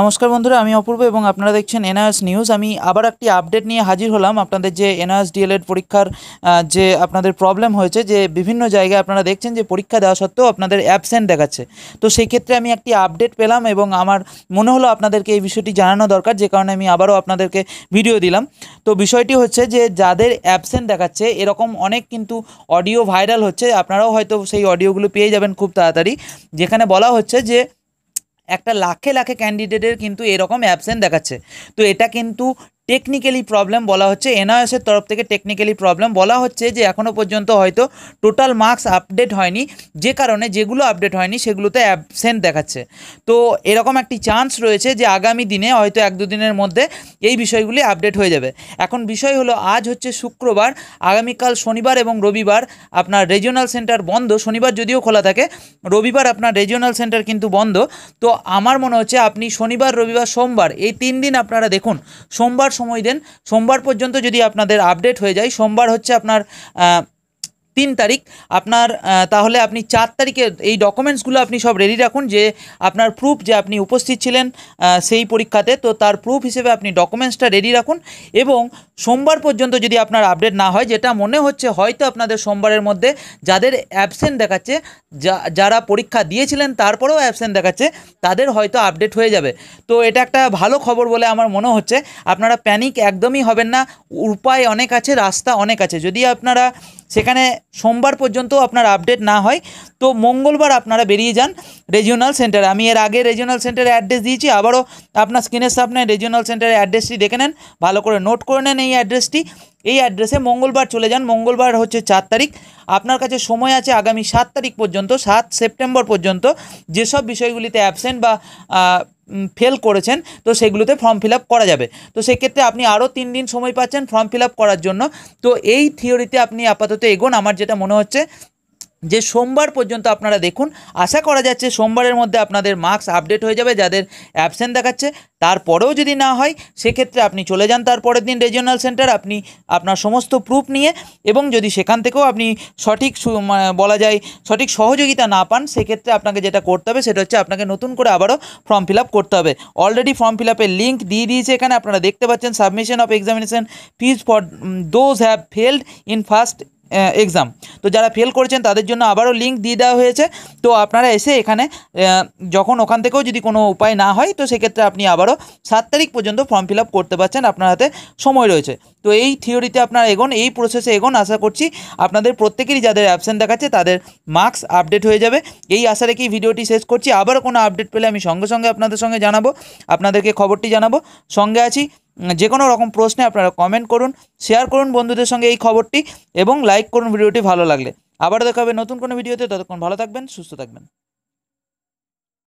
নমস্কার বন্ধুরা আমি অপূর্ব এবং আপনারা দেখছেন এনআইএস নিউজ আমি আবার একটি আপডেট নিয়ে হাজির হলাম আপনাদের যে এনআইএস ডিএলএড পরীক্ষার যে আপনাদের প্রবলেম হয়েছে যে বিভিন্ন জায়গায় আপনারা দেখছেন যে পরীক্ষা দেওয়া সত্ত্বেও আপনাদের অ্যাবসেন্ট দেখাচ্ছে তো সেই ক্ষেত্রে আমি একটি আপডেট পেলাম এবং আমার মনে হলো আপনাদেরকে এই বিষয়টি জানানো দরকার যে কারণে আমি আবারও আপনাদেরকে ভিডিও দিলাম তো বিষয়টি হচ্ছে যে যাদের অ্যাবসেন্ট দেখাচ্ছে এরকম অনেক কিন্তু অডিও ভাইরাল হচ্ছে আপনারাও হয়তো সেই অডিওগুলো পেয়ে যাবেন খুব তাড়াতাড়ি যেখানে বলা হচ্ছে যে একটা লাখে লাখে ক্যান্ডিডেটের কিন্তু এরকম অ্যাবসেন্ট দেখাচ্ছে তো এটা কিন্তু টেকনিক্যালি প্রবলেম বলা হচ্ছে এনআইএসের তরফ থেকে টেকনিক্যালি প্রবলেম বলা হচ্ছে যে এখনও পর্যন্ত হয়তো টোটাল মার্কস আপডেট হয়নি যে কারণে যেগুলো আপডেট হয়নি সেগুলোতে অ্যাবসেন্ট দেখাচ্ছে তো এরকম একটি চান্স রয়েছে যে আগামী দিনে হয়তো এক দুদিনের মধ্যে এই বিষয়গুলি আপডেট হয়ে যাবে এখন বিষয় হলো আজ হচ্ছে শুক্রবার আগামীকাল শনিবার এবং রবিবার আপনার রেজিওনাল সেন্টার বন্ধ শনিবার যদিও খোলা থাকে রবিবার আপনার রেজিওনাল সেন্টার কিন্তু বন্ধ তো আমার মনে হচ্ছে আপনি শনিবার রবিবার সোমবার এই তিন দিন আপনারা দেখুন সোমবার সময় দেন সোমবার পর্যন্ত যদি আপনাদের আপডেট হয়ে যায় সোমবার হচ্ছে আপনার তিন তারিখ আপনার তাহলে আপনি চার তারিখে এই ডকুমেন্টসগুলো আপনি সব রেডি রাখুন যে আপনার প্রুফ যে আপনি উপস্থিত ছিলেন সেই পরীক্ষাতে তো তার প্রুফ হিসেবে আপনি ডকুমেন্টসটা রেডি রাখুন এবং সোমবার পর্যন্ত যদি আপনার আপডেট না হয় যেটা মনে হচ্ছে হয়তো আপনাদের সোমবারের মধ্যে যাদের অ্যাবসেন্ট দেখাচ্ছে যা যারা পরীক্ষা দিয়েছিলেন তারপরেও অ্যাবসেন্ট দেখাচ্ছে তাদের হয়তো আপডেট হয়ে যাবে তো এটা একটা ভালো খবর বলে আমার মনে হচ্ছে আপনারা প্যানিক একদমই হবেন না উপায় অনেক আছে রাস্তা অনেক আছে যদি আপনারা সেখানে সোমবার পর্যন্ত আপনার আপডেট না হয় তো মঙ্গলবার আপনারা বেরিয়ে যান রেজিওনাল সেন্টারে আমি এর আগে রেজিওনাল সেন্টারে অ্যাড্রেস দিয়েছি আবারও আপনার স্ক্রিনের সামনে রেজিওনাল সেন্টারের অ্যাড্রেসটি দেখে নেন ভালো করে নোট করে নেন এই অ্যাড্রেসটি এই অ্যাড্রেসে মঙ্গলবার চলে যান মঙ্গলবার হচ্ছে চার তারিখ আপনার কাছে সময় আছে আগামী সাত তারিখ পর্যন্ত সাত সেপ্টেম্বর পর্যন্ত যেসব বিষয়গুলিতে অ্যাবসেন্ট বা ফেল করেছেন তো সেগুলোতে ফর্ম ফিল করা যাবে তো সেক্ষেত্রে আপনি আরও তিন দিন সময় পাচ্ছেন ফর্ম ফিল করার জন্য তো এই থিওরিতে আপনি আপাতত এগোন আমার যেটা মনে হচ্ছে যে সোমবার পর্যন্ত আপনারা দেখুন আশা করা যাচ্ছে সোমবারের মধ্যে আপনাদের মার্কস আপডেট হয়ে যাবে যাদের অ্যাবসেন্ট দেখাচ্ছে তারপরেও যদি না হয় সেক্ষেত্রে আপনি চলে যান তারপরের দিন রিজিওনাল সেন্টার আপনি আপনার সমস্ত প্রুফ নিয়ে এবং যদি সেখান থেকেও আপনি সঠিক বলা যায় সঠিক সহযোগিতা না পান সেক্ষেত্রে আপনাকে যেটা করতে হবে সেটা হচ্ছে আপনাকে নতুন করে আবারও ফর্ম ফিল করতে হবে অলরেডি ফর্ম ফিল আপের লিঙ্ক দিয়ে দিয়েছে এখানে আপনারা দেখতে পাচ্ছেন submission of examination fees for those have failed in first exam তো যারা ফেল করেছেন তাদের জন্য আবারও লিঙ্ক দিয়ে দেওয়া হয়েছে তো আপনারা এসে এখানে যখন ওখান থেকেও যদি কোনো উপায় না হয় তো সেক্ষেত্রে আপনি আবারও সাত তারিখ পর্যন্ত ফর্ম ফিল করতে পারছেন আপনার হাতে সময় রয়েছে তো এই থিওরিতে আপনারা এগোন এই প্রসেসে এগোন আশা করছি আপনাদের প্রত্যেকেরই যাদের অ্যাবসেন্ট দেখাচ্ছে তাদের মার্কস আপডেট হয়ে যাবে এই আশা রেখেই ভিডিওটি শেষ করছি আবারও কোনো আপডেট পেলে আমি সঙ্গে সঙ্গে আপনাদের সঙ্গে জানাবো আপনাদেরকে খবরটি জানাবো সঙ্গে আছি যে কোনো রকম প্রশ্নে আপনারা কমেন্ট করুন শেয়ার করুন বন্ধুদের সঙ্গে এই খবরটি এবং লাইক করুন ভিডিওটি ভালো লাগলে আবার দেখাবে নতুন কোনো ভিডিওতে ততক্ষণ ভালো থাকবেন সুস্থ থাকবেন